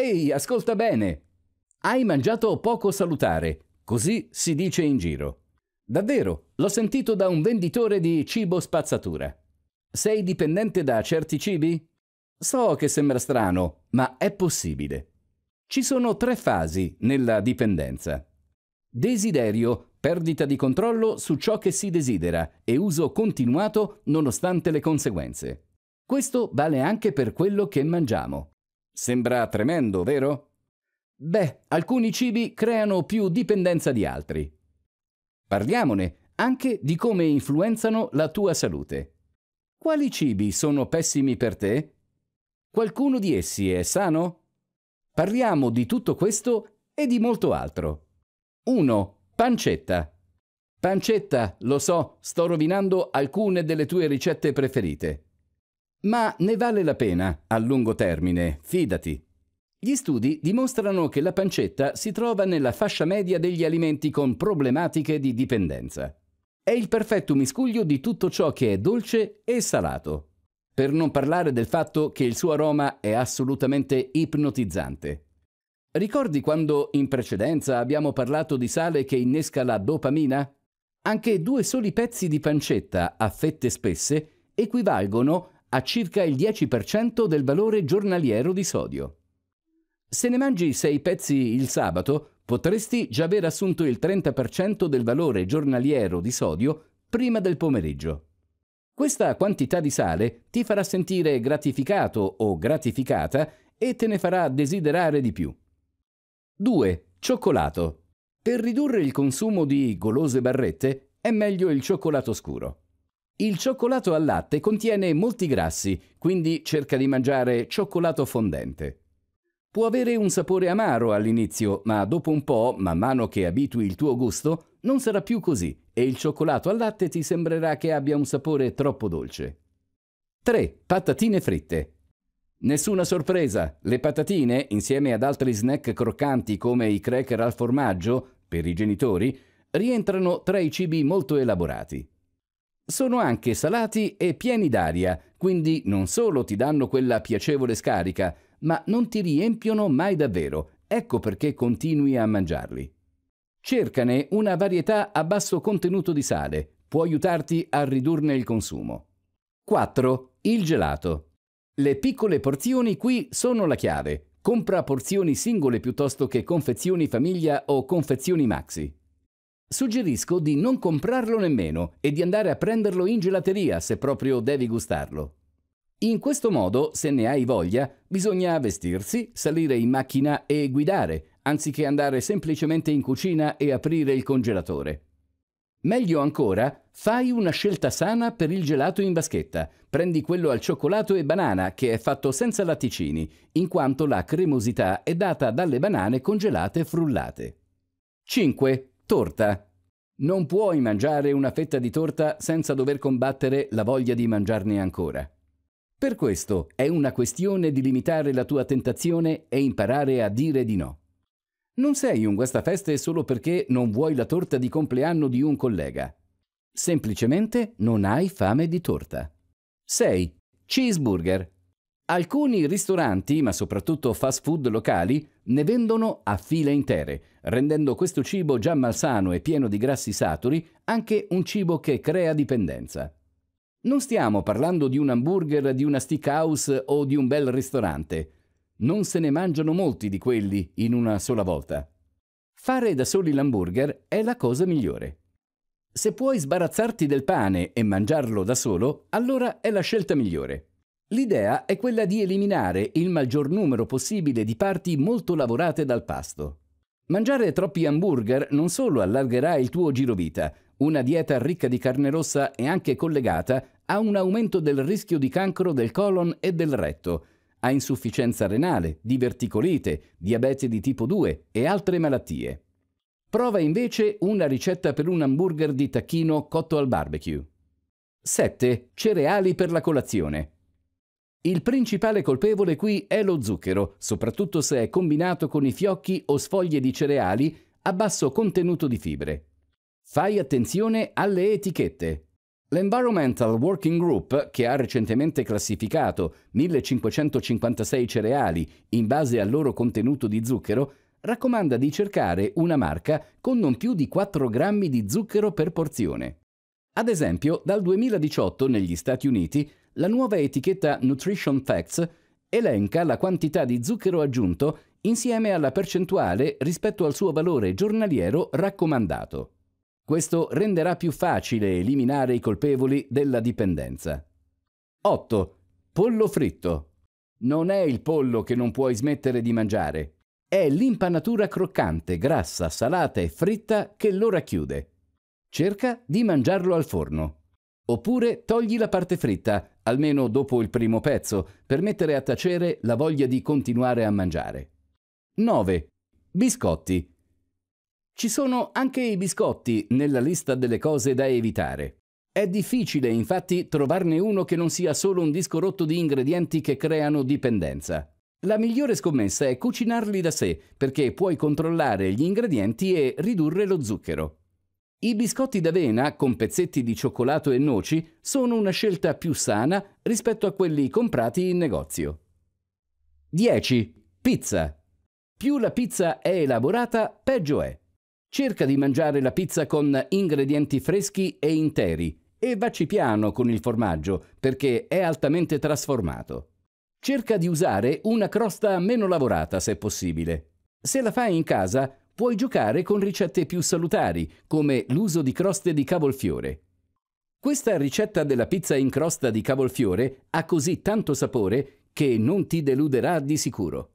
Ehi, ascolta bene! Hai mangiato poco salutare, così si dice in giro. Davvero, l'ho sentito da un venditore di cibo spazzatura. Sei dipendente da certi cibi? So che sembra strano, ma è possibile. Ci sono tre fasi nella dipendenza. Desiderio, perdita di controllo su ciò che si desidera e uso continuato nonostante le conseguenze. Questo vale anche per quello che mangiamo. Sembra tremendo, vero? Beh, alcuni cibi creano più dipendenza di altri. Parliamone anche di come influenzano la tua salute. Quali cibi sono pessimi per te? Qualcuno di essi è sano? Parliamo di tutto questo e di molto altro. 1. Pancetta. Pancetta, lo so, sto rovinando alcune delle tue ricette preferite. Ma ne vale la pena a lungo termine, fidati. Gli studi dimostrano che la pancetta si trova nella fascia media degli alimenti con problematiche di dipendenza. È il perfetto miscuglio di tutto ciò che è dolce e salato. Per non parlare del fatto che il suo aroma è assolutamente ipnotizzante. Ricordi quando in precedenza abbiamo parlato di sale che innesca la dopamina? Anche due soli pezzi di pancetta a fette spesse equivalgono a a circa il 10% del valore giornaliero di sodio. Se ne mangi 6 pezzi il sabato, potresti già aver assunto il 30% del valore giornaliero di sodio prima del pomeriggio. Questa quantità di sale ti farà sentire gratificato o gratificata e te ne farà desiderare di più. 2. Cioccolato. Per ridurre il consumo di golose barrette è meglio il cioccolato scuro. Il cioccolato al latte contiene molti grassi, quindi cerca di mangiare cioccolato fondente. Può avere un sapore amaro all'inizio, ma dopo un po', man mano che abitui il tuo gusto, non sarà più così e il cioccolato al latte ti sembrerà che abbia un sapore troppo dolce. 3. Patatine fritte. Nessuna sorpresa, le patatine, insieme ad altri snack croccanti come i cracker al formaggio, per i genitori, rientrano tra i cibi molto elaborati. Sono anche salati e pieni d'aria, quindi non solo ti danno quella piacevole scarica, ma non ti riempiono mai davvero, ecco perché continui a mangiarli. Cercane una varietà a basso contenuto di sale, può aiutarti a ridurne il consumo. 4. Il gelato. Le piccole porzioni qui sono la chiave. Compra porzioni singole piuttosto che confezioni famiglia o confezioni maxi. Suggerisco di non comprarlo nemmeno e di andare a prenderlo in gelateria se proprio devi gustarlo. In questo modo, se ne hai voglia, bisogna vestirsi, salire in macchina e guidare, anziché andare semplicemente in cucina e aprire il congelatore. Meglio ancora, fai una scelta sana per il gelato in vaschetta. Prendi quello al cioccolato e banana, che è fatto senza latticini, in quanto la cremosità è data dalle banane congelate frullate. 5. Torta. Non puoi mangiare una fetta di torta senza dover combattere la voglia di mangiarne ancora. Per questo è una questione di limitare la tua tentazione e imparare a dire di no. Non sei un guastafeste solo perché non vuoi la torta di compleanno di un collega. Semplicemente non hai fame di torta. 6. Cheeseburger. Alcuni ristoranti, ma soprattutto fast food locali, ne vendono a file intere, rendendo questo cibo già malsano e pieno di grassi saturi anche un cibo che crea dipendenza. Non stiamo parlando di un hamburger, di una steakhouse o di un bel ristorante. Non se ne mangiano molti di quelli in una sola volta. Fare da soli l'hamburger è la cosa migliore. Se puoi sbarazzarti del pane e mangiarlo da solo, allora è la scelta migliore. L'idea è quella di eliminare il maggior numero possibile di parti molto lavorate dal pasto. Mangiare troppi hamburger non solo allargherà il tuo girovita, vita, una dieta ricca di carne rossa è anche collegata a un aumento del rischio di cancro del colon e del retto, a insufficienza renale, diverticolite, diabete di tipo 2 e altre malattie. Prova invece una ricetta per un hamburger di tacchino cotto al barbecue. 7. Cereali per la colazione. Il principale colpevole qui è lo zucchero, soprattutto se è combinato con i fiocchi o sfoglie di cereali a basso contenuto di fibre. Fai attenzione alle etichette. L'Environmental Working Group, che ha recentemente classificato 1556 cereali in base al loro contenuto di zucchero, raccomanda di cercare una marca con non più di 4 grammi di zucchero per porzione. Ad esempio, dal 2018 negli Stati Uniti la nuova etichetta Nutrition Facts elenca la quantità di zucchero aggiunto insieme alla percentuale rispetto al suo valore giornaliero raccomandato. Questo renderà più facile eliminare i colpevoli della dipendenza. 8. Pollo fritto. Non è il pollo che non puoi smettere di mangiare, è l'impanatura croccante, grassa, salata e fritta che lo racchiude. Cerca di mangiarlo al forno. Oppure togli la parte fritta, almeno dopo il primo pezzo, per mettere a tacere la voglia di continuare a mangiare. 9. Biscotti. Ci sono anche i biscotti nella lista delle cose da evitare. È difficile infatti trovarne uno che non sia solo un disco rotto di ingredienti che creano dipendenza. La migliore scommessa è cucinarli da sé, perché puoi controllare gli ingredienti e ridurre lo zucchero. I biscotti d'avena con pezzetti di cioccolato e noci sono una scelta più sana rispetto a quelli comprati in negozio. 10. Pizza. Più la pizza è elaborata, peggio è. Cerca di mangiare la pizza con ingredienti freschi e interi e vacci piano con il formaggio perché è altamente trasformato. Cerca di usare una crosta meno lavorata se possibile. Se la fai in casa, puoi giocare con ricette più salutari, come l'uso di croste di cavolfiore. Questa ricetta della pizza in crosta di cavolfiore ha così tanto sapore che non ti deluderà di sicuro.